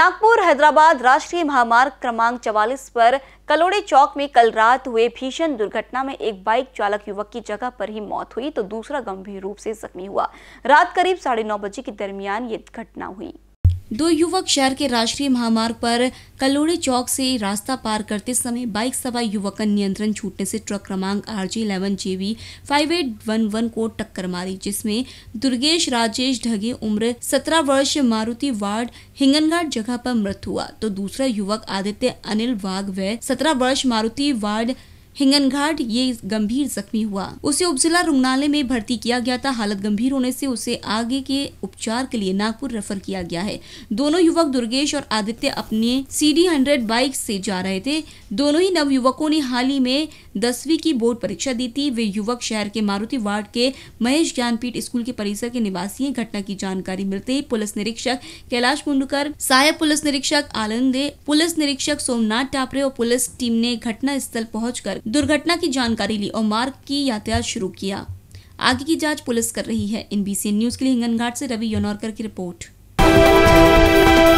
नागपुर हैदराबाद राष्ट्रीय महामार्ग क्रमांक चवालीस पर कलोड़े चौक में कल रात हुए भीषण दुर्घटना में एक बाइक चालक युवक की जगह पर ही मौत हुई तो दूसरा गंभीर रूप से जख्मी हुआ रात करीब साढ़े नौ बजे के दरमियान ये घटना हुई दो युवक शहर के राष्ट्रीय महामार्ग पर कलोड़े चौक से रास्ता पार करते समय बाइक सवार युवक का नियंत्रण छूटने से ट्रक क्रमांक R G eleven J V five eight one one को टक्कर मारी जिसमें दुर्गेश राजेश ढगे उम्र सत्रह वर्ष मारुति वार्ड हिंगनघाट जगह पर मृत हुआ तो दूसरा युवक आदित्य अनिल वाघ व सत्रह वर्ष मारुति वार्ड हिंगनघाट ये गंभीर जख्मी हुआ उसे उप जिला रुग्णालय में भर्ती किया गया था हालत गंभीर होने से उसे आगे के उपचार के लिए नागपुर रेफर किया गया है दोनों युवक दुर्गेश और आदित्य अपने सी डी हंड्रेड बाइक से जा रहे थे दोनों ही नव युवकों ने हाल ही में दसवीं की बोर्ड परीक्षा दी थी वे युवक शहर के मारुति वार्ड के महेश ज्ञानपीठ स्कूल के परिसर के निवासी हैं घटना की जानकारी मिलते ही पुलिस निरीक्षक कैलाश मुंडकर सहायक पुलिस निरीक्षक आलंदे पुलिस निरीक्षक सोमनाथ टापरे और पुलिस टीम ने घटना स्थल पहुंचकर दुर्घटना की जानकारी ली और मार्ग की यातायात शुरू किया आगे की जांच पुलिस कर रही है एनबीसी न्यूज के लिए हिंगनघाट से रवि योनौरकर की रिपोर्ट